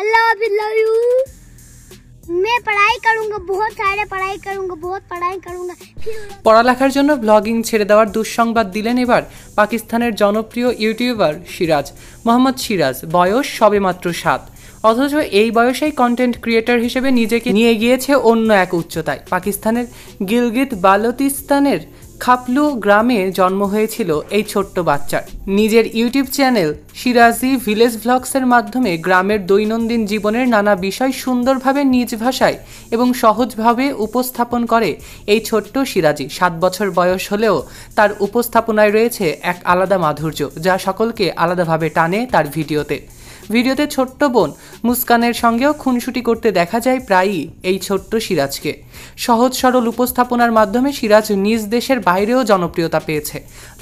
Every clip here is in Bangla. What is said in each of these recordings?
अल्लाह हाफिज लव यू मैं पढ़ाई करूंगा बहुत सारे पढ़ाई करूंगा बहुत पढ़ाई करूंगा পড়ালেখার জন্য ব্লগিং ছেড়ে দেওয়ার দুঃসংবাদ দিলেন এবার পাকিস্তানের জনপ্রিয় ইউটিউবার সিরাজ মোহাম্মদ সিরাজ বয়স সবেমাত্র সাত অথচ এই বয়সেই কন্টেন্ট ক্রিয়েটর হিসেবে নিজেকে নিয়ে গিয়েছে অন্য এক উচ্চতায় পাকিস্তানের গিলগিত বালতিস্তানের খাপলু গ্রামে জন্ম হয়েছিল এই ছোট্ট বাচ্চার নিজের ইউটিউব চ্যানেল সিরাজি ভিলেজ ভ্লগসের মাধ্যমে গ্রামের দৈনন্দিন জীবনের নানা বিষয় সুন্দরভাবে নিজ ভাষায় এবং সহজভাবে উপস্থাপন করে এই ছোট্ট সিরাজি সাত বছর বয়স হলেও তার উপস্থাপনায় রয়েছে এক আলাদা মাধুর্য যা সকলকে আলাদাভাবে টানে তার ভিডিওতে ভিডিওতে ছোট্ট বোন মুস্কানের সঙ্গেও খুনসুটি করতে দেখা যায় প্রায়ই এই ছোট্ট সিরাজকে সহজ সরল উপস্থাপনার মাধ্যমে সিরাজ নিজ দেশের বাইরেও জনপ্রিয়তা পেয়েছে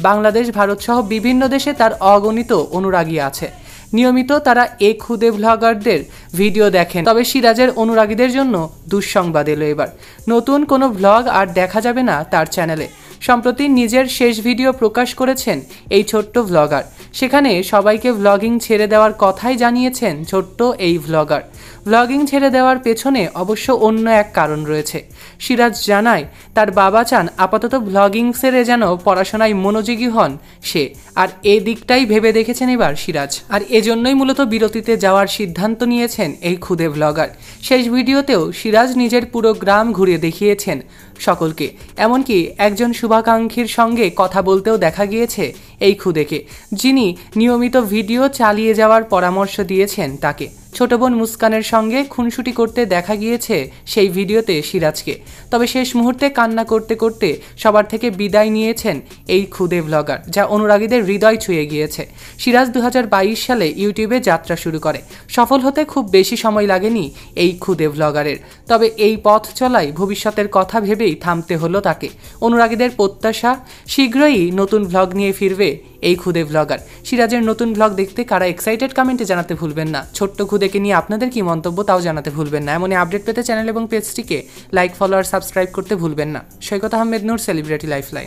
বাংলাদেশ ভারত সহ বিভিন্ন দেশে তার অগণিত অনুরাগী আছে নিয়মিত তারা এ খুদে ভ্লগারদের ভিডিও দেখেন তবে সিরাজের অনুরাগীদের জন্য দুঃসংবাদ এলো এবার নতুন কোনো ভ্লগ আর দেখা যাবে না তার চ্যানেলে সম্প্রতি নিজের শেষ ভিডিও প্রকাশ করেছেন এই ছোট্ট ভ্লগার সেখানে সবাইকে ভ্লগিং ছেড়ে দেওয়ার কথাই জানিয়েছেন ছোট্ট এই ভ্লগার ব্লগিং ছেড়ে দেওয়ার পেছনে অবশ্য অন্য এক কারণ রয়েছে সিরাজ জানায় তার বাবা চান আপাতত ব্লগিং সেরে যেন পড়াশোনায় মনোযোগী হন সে আর এ দিকটাই ভেবে দেখেছেন এবার সিরাজ আর এজন্যই মূলত বিরতিতে যাওয়ার সিদ্ধান্ত নিয়েছেন এই ক্ষুদে ব্লগার শেষ ভিডিওতেও সিরাজ নিজের পুরো গ্রাম ঘুরিয়ে দেখিয়েছেন সকলকে এমনকি একজন শুভাকাঙ্ক্ষীর সঙ্গে কথা বলতেও দেখা গিয়েছে এই খুদেকে যিনি নিয়মিত ভিডিও চালিয়ে যাওয়ার পরামর্শ দিয়েছেন তাকে ছোট বোন মুস্কানের সঙ্গে খুনসুটি করতে দেখা গিয়েছে সেই ভিডিওতে সিরাজকে তবে শেষ মুহূর্তে কান্না করতে করতে সবার থেকে বিদায় নিয়েছেন এই খুদে ব্লগার যা অনুরাগীদের হৃদয় ছুঁয়ে গিয়েছে সিরাজ দু সালে ইউটিউবে যাত্রা শুরু করে সফল হতে খুব বেশি সময় লাগেনি এই খুদে ব্লগারের তবে এই পথ চলায় ভবিষ্যতের কথা ভেবেই থামতে হলো তাকে অনুরাগীদের প্রত্যাশা শীঘ্রই নতুন ব্লগ নিয়ে ফিরবে এই খুদে ভ্লগার সিরাজের নতুন ব্লগ দেখতে কারা এক্সাইটেড কমেন্টে জানাতে ভুলবেন না ছোট্ট খুদেকে নিয়ে আপনাদের কি মন্তব্য তাও জানাতে ভুলবেন না এমনই আপডেট পেতে চ্যানেল এবং পেজটিকে লাইক ফলো আর সাবস্ক্রাইব করতে ভুলবেন না Saikat Ahmed Noor celebrity life line